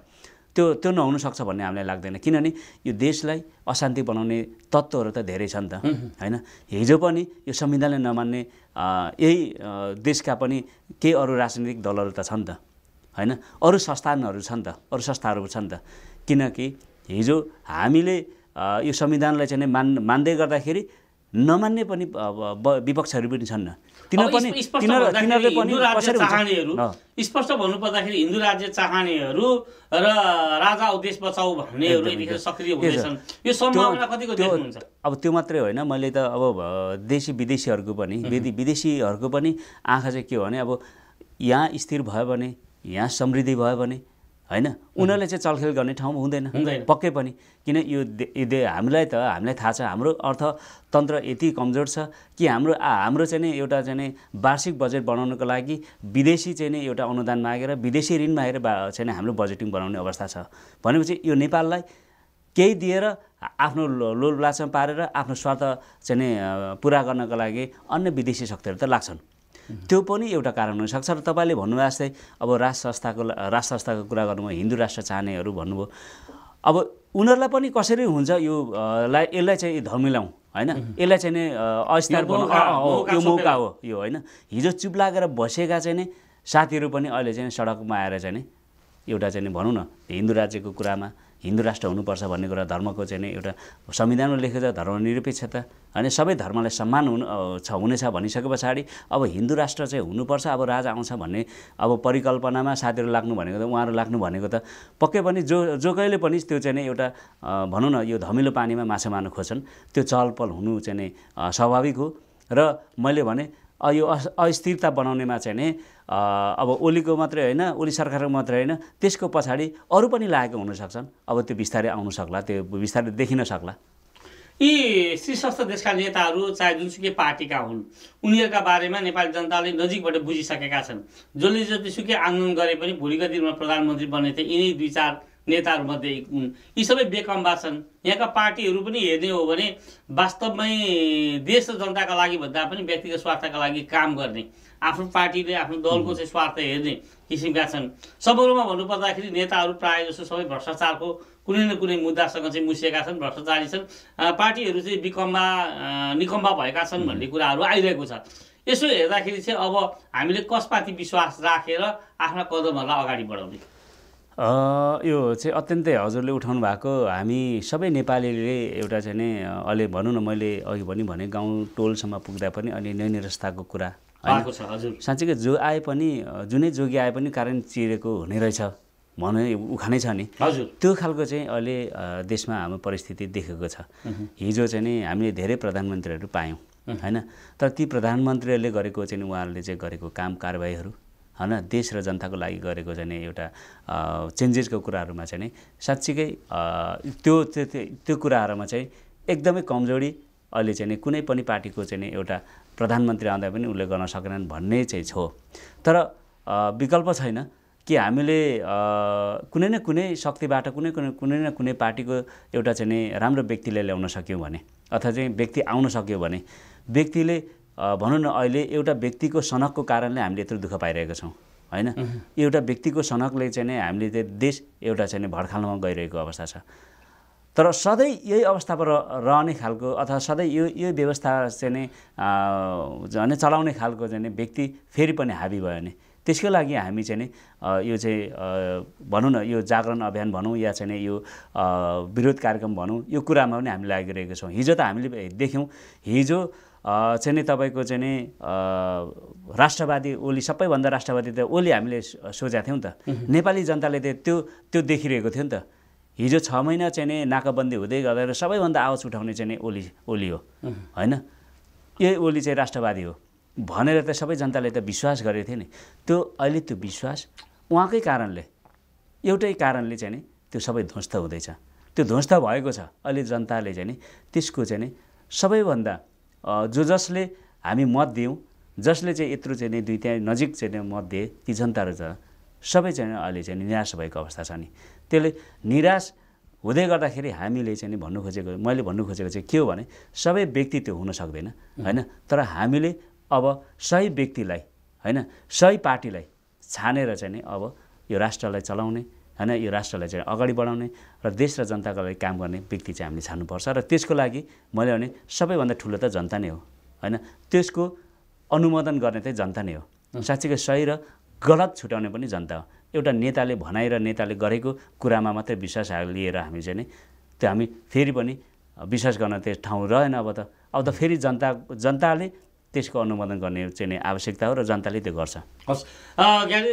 त्यो त्यो नहुनसक्छ भन्ने हामीलाई लाग्दैन किनभने यो देशलाई अशान्ति बनाउने तत्त्वहरू त धेरै छन् त होइन हिजो पनि यो संविधानले नमान्ने यही देशका पनि केही अरू राजनीतिक दलहरू त छन् त होइन अरू संस्थानहरू छन् त अरू संस्थाहरू छन् त किनकि हिजो हामीले यो संविधानलाई चाहिँ मान् मान्दै गर्दाखेरि नमान्ने पनि विपक्षहरू पनि छन् तिनीहरू पनि स्पष्ट भन्नुपर्दाखेरि हिन्दू राज्य चाहनेहरू र राजा उद्देश्य बचाऊ भन्नेहरू सक्रिय हुँदैछन् यो सम्भावना कतिको देख्नुहुन्छ अब त्यो मात्रै होइन मैले त अब देशी विदेशीहरूको पनि विदेशीहरूको पनि आँखा चाहिँ के हो भने अब यहाँ स्थिर भयो भने यहाँ समृद्धि भयो भने होइन उनीहरूले चाहिँ चलखेल गर्ने ठाउँ हुँदैन पक्कै पनि किन यो दे हामीलाई त हामीलाई थाहा छ हाम्रो अर्थतन्त्र यति कमजोर छ कि हाम्रो हाम्रो चाहिँ नि एउटा चाहिँ नि वार्षिक बजेट बनाउनको लागि विदेशी चाहिँ नि एउटा अनुदान मागेर विदेशी ऋण मागेर चाहिँ नि हाम्रो बजेटिङ बनाउने अवस्था छ भनेपछि यो नेपाललाई केही दिएर आफ्नो लोललाचमा पारेर आफ्नो स्वार्थ चाहिँ पुरा गर्नको लागि अन्य विदेशी शक्तिहरू त लाग्छन् त्यो पनि एउटा कारण हुनसक्छ र तपाईँले भन्नुभयो जस्तै अब राष्ट्र संस्थाको राष्ट्र संस्थाको कुरा गर्नुभयो हिन्दू राष्ट्र चाहनेहरू भन्नुभयो अब उनीहरूलाई पनि कसरी हुन्छ यो लाई यसलाई चाहिँ धमिलाउँ होइन यसलाई चाहिँ नि अस्थिर यो मौका हो यो होइन हिजो चुप लागेर बसेका चाहिँ नि साथीहरू पनि अहिले चाहिँ सडकमा आएर चाहिँ नि एउटा चाहिँ भनौँ न हिन्दू राज्यको कुरामा हिन्दू राष्ट्र हुनुपर्छ भन्ने कुरा धर्मको चाहिँ नि एउटा संविधानमा लेखेको छ धर्मनिरपेक्षता होइन सबै धर्मलाई सम्मान हुनु छ हुनेछ भनिसके पछाडि अब हिन्दू राष्ट्र चाहिँ हुनुपर्छ अब राजा आउँछ भन्ने अब परिकल्पनामा साथीहरू लाग्नु भनेको त उहाँहरू लाग्नु भनेको त पक्कै पनि जो जो कहिले पनि त्यो चाहिँ नै एउटा भनौँ न यो धमिलो पानीमा माछा मार्नु खोज्छन् त्यो चलपल हुनु चाहिँ नै स्वाभाविक हो र मैले भने यो अस्थिरता बनाउनेमा चाहिँ नै अब ओलीको मात्रै होइन ओली सरकारको मात्रै होइन त्यसको पछाडि अरू पनि लागेको हुनसक्छन् अब त्यो बिस्तारै आउनु सक्ला त्यो बिस्तारै देखिन सक्ला यी सशस्त्र देशका नेताहरू चाहे जुनसुकै पार्टीका हुन् उनीहरूका बारेमा नेपाली जनताले नजिकबाट बुझिसकेका छन् जसले जतिसुकै आन्दोलन गरे पनि भोलिका दिनमा प्रधानमन्त्री बन्ने थिए यिनै दुई चार नेताहरूमध्ये हुन् यी सबै बेकम्बा छन् यहाँका पार्टीहरू पनि हेर्ने हो भने वास्तवमै देश र जनताका लागि भन्दा पनि व्यक्तिगत स्वार्थका लागि काम गर्ने आफ्नो पार्टीले आफ्नो दलको चाहिँ स्वार्थ हेर्ने किसिमका छन् सबैमा भन्नुपर्दाखेरि नेताहरू प्रायः जसो सबै भ्रष्टाचारको कुनै न कुनै मुद्दासँग चाहिँ मुसिएका छन् भ्रष्टाचारी छन् पार्टीहरू चाहिँ विकम्बा निकम्बा भएका छन् भन्ने कुराहरू आइरहेको छ यसो हेर्दाखेरि चाहिँ अब हामीले कसमाथि विश्वास राखेर आफ्ना कदमहरूलाई अगाडि बढाउने यो चाहिँ अत्यन्तै हजुरले उठाउनु भएको हामी सबै नेपालीले एउटा चाहिँ नि अहिले भनौँ न मैले अघि पनि भने गाउँ टोलसम्म पुग्दा पनि अनि नै निरस्ताको कुरा साँच्चीकै जो आए पनि जुनै जोगी आए पनि कारण चिरेको हुने रहेछ भनौँ उखानै छ नि हजुर त्यो खालको चाहिँ अहिले देशमा हाम्रो परिस्थिति देखेको छ हिजो चाहिँ नि हामीले धेरै प्रधानमन्त्रीहरू पायौँ होइन तर ती प्रधानमन्त्रीहरूले गरेको चाहिँ उहाँहरूले चाहिँ गरेको काम कारवाहीहरू होइन देश र जनताको लागि गरेको चाहिँ एउटा चेन्जेसको कुराहरूमा चाहिँ नि साँच्चीकै त्यो त्यो त्यो कुराहरूमा चाहिँ एकदमै कमजोरी अहिले चाहिँ नि कुनै पनि पार्टीको चाहिँ एउटा प्रधानमन्त्री आउँदा पनि उसले गर्न सकेनन् भन्ने चाहिँ छ तर विकल्प छैन कि हामीले कुनै न कुनै शक्तिबाट कुनै कुनै कुनै न कुनै पार्टीको एउटा चाहिँ नि राम्रो व्यक्तिले ल्याउन सक्यौँ भने अथवा चाहिँ व्यक्ति आउन सक्यो भने व्यक्तिले भनौँ न अहिले एउटा व्यक्तिको सनकको कारणले हामीले यत्रो दुःख पाइरहेका छौँ होइन एउटा व्यक्तिको सनकले चाहिँ नै हामीले त्यो देश एउटा चाहिँ भड्खाल्नमा गइरहेको अवस्था छ तर सधैँ यही र रहने खालको अथवा सधैँ यो यो व्यवस्था चाहिँ नै झन् चलाउने खालको चाहिँ नि व्यक्ति फेरि पनि हाबी भयो भने त्यसको लागि हामी चाहिँ नि यो चाहिँ भनौँ न यो जागरण अभियान भनौँ या चाहिँ यो विरोध कार्यक्रम भनौँ यो कुरामा पनि हामी लागिरहेको छौँ हिजो त हामीले देख्यौँ हिजो चाहिँ नि तपाईँको चाहिँ नि राष्ट्रवादी ओली सबैभन्दा राष्ट्रवादी त ओली हामीले सोचेका थियौँ नि त नेपाली जनताले त त्यो त्यो देखिरहेको थियो नि त हिजो छ महिना चाहिँ नै नाकाबन्दी हुँदै गर्दा सबैभन्दा आवाज उठाउने चाहिँ नै ओली ओली हो होइन यही ओली चाहिँ राष्ट्रवादी हो भनेर त सबै जनताले त विश्वास गरेको थियो नि त्यो अहिले त्यो विश्वास उहाँकै कारणले एउटै कारणले चाहिँ नि त्यो सबै ध्वस्त हुँदैछ त्यो ध्वस्त भएको छ अहिले जनताले चाहिँ नि त्यसको चाहिँ नि सबैभन्दा जो जसले हामी मत दियौँ जसले चाहिँ यत्रो चाहिँ नि दुई त्यहाँ नजिक चाहिँ मत दिए ती जनताहरू छ सबै चाहिँ अहिले चाहिँ निराश भएको अवस्था छ नि त्यसले निराश हुँदै गर्दाखेरि हामीले चाहिँ नि भन्नु खोजेको मैले भन्नु खोजेको चाहिँ के हो भने सबै व्यक्ति त्यो हुन सक्दैन होइन तर हामीले अब सही व्यक्तिलाई होइन सही पार्टीलाई छानेर चाहिँ नि अब यो राष्ट्रलाई चलाउने होइन यो राष्ट्रलाई चाहिँ अगाडि बढाउने र देश र जनताको लागि काम गर्ने व्यक्ति चाहिँ हामीले छान्नुपर्छ र त्यसको लागि मैले भने सबैभन्दा ठुलो त जनता नै हो होइन त्यसको अनुमोदन गर्ने चाहिँ जनता नै हो साँच्चीको सही र गलत छुट्याउने पनि जनता हो एउटा नेताले भनाइ र नेताले गरेको कुरामा मात्रै विश्वास लिएर हामी चाहिँ नै त्यो हामी फेरि पनि विश्वास गर्न त्यस ठाउँ रहेन अब त अब त फेरि जनता जनताले त्यसको अनुमोदन गर्ने चाहिँ नै आवश्यकता हो र जनताले त्यो गर्छ हस् ज्ञानी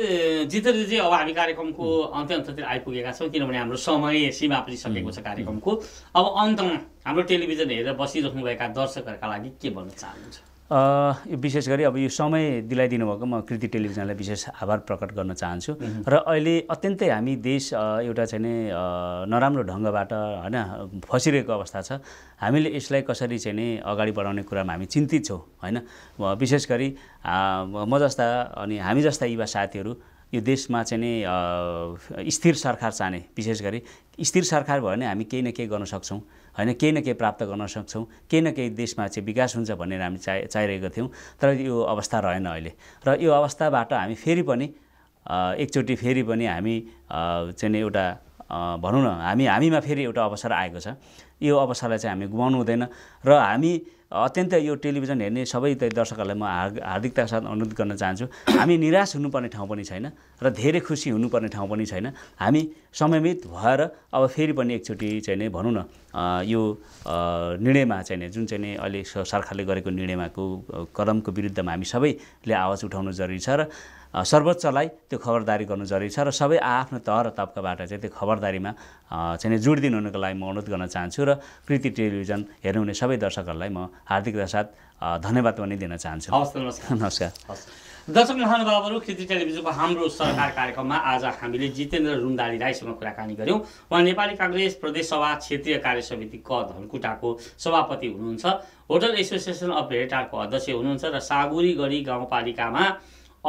जितेन्द्रजी अब हामी कार्यक्रमको अन्त्य अन्ततिर आइपुगेका छौँ किनभने हाम्रो समय सीमा पनि सकेको छ कार्यक्रमको अब अन्तमा हाम्रो टेलिभिजन हेरेर बसिरहनुभएका दर्शकहरूका लागि के भन्न चाहनुहुन्छ यो विशेष गरी अब यो समय दिलाइदिनु भएको म कृति टेलिभिजनलाई विशेष आभार प्रकट गर्न चाहन्छु र अहिले अत्यन्तै हामी देश एउटा चाहिँ नराम्रो ढङ्गबाट होइन फसिरहेको अवस्था छ हामीले यसलाई कसरी चाहिँ नि अगाडि बढाउने कुरामा हामी चिन्तित छौँ होइन विशेष गरी म जस्ता अनि हामी जस्ता युवा साथीहरू यो देशमा चाहिँ नि स्थिर सरकार चाहने विशेष गरी स्थिर सरकार भयो भने हामी केही न केही गर्न सक्छौँ होइन केही न केही प्राप्त गर्न सक्छौँ केही न केही देशमा चाहिँ विकास हुन्छ भनेर हामी चाहि चाहिरहेका थियौँ तर यो अवस्था रहेन अहिले र यो अवस्थाबाट हामी फेरि पनि एकचोटि फेरि पनि हामी चाहिँ एउटा भनौँ न हामी हामीमा फेरि एउटा अवसर आएको छ यो अवसरलाई चाहिँ हामी गुमाउनु हुँदैन र हामी अत्यन्त यो टेलिभिजन हेर्ने सबै त दर्शकहरूलाई म हार् हार्दिकताको साथ अनुरोध गर्न चाहन्छु हामी निराश हुनुपर्ने ठाउँ पनि छैन र धेरै खुसी हुनुपर्ने ठाउँ पनि छैन हामी समयमित भएर अब फेरि पनि एकचोटि चाहिँ नै भनौँ न यो निर्णयमा चाहिँ जुन चाहिँ नै अहिले सरकारले गरेको निर्णयमाको कदमको विरुद्धमा हामी सबैले आवाज उठाउनु जरुरी छ र सर्वोच्चलाई त्यो खबरदारी गर्नु जरुरी छ र सबै आआफ्नो तह र तबकाबाट चाहिँ त्यो खबरदारीमा चाहिँ जोडिदिनु हुनुको लागि म अनुरोध गर्न चाहन्छु र कृति टेलिभिजन हेर्नुहुने सबै दर्शकहरूलाई म हार्दिकता साथ धन्यवाद पनि दिन चाहन्छु हवस् नमस्कार नमस्कार दर्शक महानुभावहरू खेती टेलिभिजनको हाम्रो सरकार कार्यक्रममा आज हामीले जितेन्द्र रुन्दाली राईसँग कुराकानी गऱ्यौँ उहाँ नेपाली काङ्ग्रेस प्रदेश सभा क्षेत्रीय कार्य समिति क धनकुटाको सभापति हुनुहुन्छ होटल एसोसिएसन अफ हेटारको अध्यक्ष हुनुहुन्छ र सागुरी गरी गाउँपालिकामा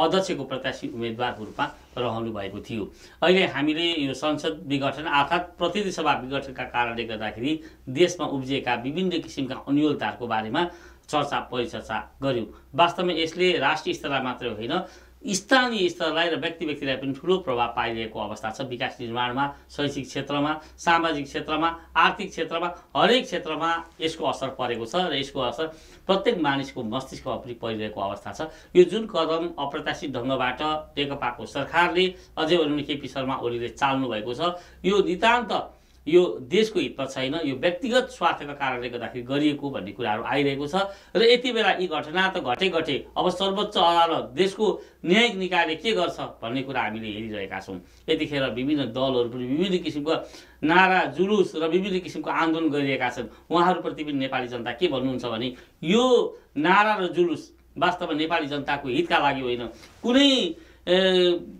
अध्यक्षको प्रत्याशी उम्मेदवारको रूपमा रहनु भएको थियो अहिले हामीले यो संसद विघटन अर्थात् प्रतिनिधि सभा विघटनका कारणले गर्दाखेरि देशमा उब्जिएका विभिन्न किसिमका अन्यलताहरूको बारेमा चर्चा परिचर्चा गर्यो वास्तवमा यसले राष्ट्रिय स्तरलाई मात्रै होइन स्थानीय स्तरलाई र व्यक्ति व्यक्तिलाई पनि ठुलो प्रभाव पाइरहेको अवस्था छ विकास निर्माणमा शैक्षिक क्षेत्रमा सामाजिक क्षेत्रमा आर्थिक क्षेत्रमा हरेक क्षेत्रमा यसको असर परेको छ र यसको असर प्रत्येक मानिसको मस्तिष्कमा पनि परिरहेको अवस्था छ यो जुन कदम अप्रत्याशित ढङ्गबाट नेकपाको सरकारले अझै भने केपी शर्मा ओलीले चाल्नु भएको छ यो नितान्त यो देशको हितमा छैन यो व्यक्तिगत स्वार्थका कारणले गर्दाखेरि गरिएको भन्ने कुराहरू आइरहेको छ र यति बेला यी घटना त घटे घटे अब सर्वोच्च अदालत देशको न्यायिक निकायले के गर्छ भन्ने कुरा हामीले हेरिरहेका छौँ यतिखेर विभिन्न दलहरू पनि विभिन्न किसिमको नारा जुलुस र विभिन्न किसिमको आन्दोलन गरिरहेका छन् उहाँहरूप्रति पनि नेपाली जनता के भन्नुहुन्छ भने यो नारा र जुलुस वास्तवमा नेपाली जनताको हितका लागि होइन कुनै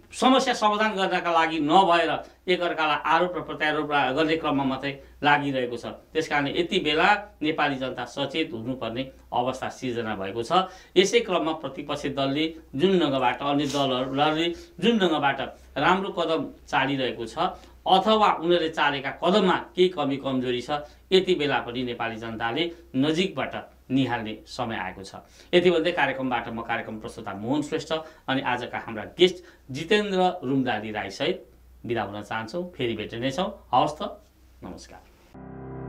समस्या समाधान गर्नका लागि नभएर एकअर्कालाई आरोप र प्रत्यारोप गर्ने क्रममा मात्रै लागिरहेको छ त्यस कारणले यति बेला नेपाली जनता सचेत हुनुपर्ने अवस्था सिर्जना भएको छ यसै क्रममा प्रतिपक्षी दलले जुन ढङ्गबाट अन्य दलहरूले जुन ढङ्गबाट राम्रो कदम चालिरहेको छ अथवा उनीहरूले चालेका कदममा केही कमी कमजोरी छ यति बेला पनि नेपाली जनताले नजिकबाट निहाल्ने समय आएको छ यति भन्दै कार्यक्रमबाट म कार्यक्रम प्रस्तुता मोहन श्रेष्ठ अनि आजका हाम्रा गेस्ट जितेन्द्र रुम्दाली राईसहित बिदा हुन चाहन्छौँ फेरि भेट्ने छौँ हवस् त नमस्कार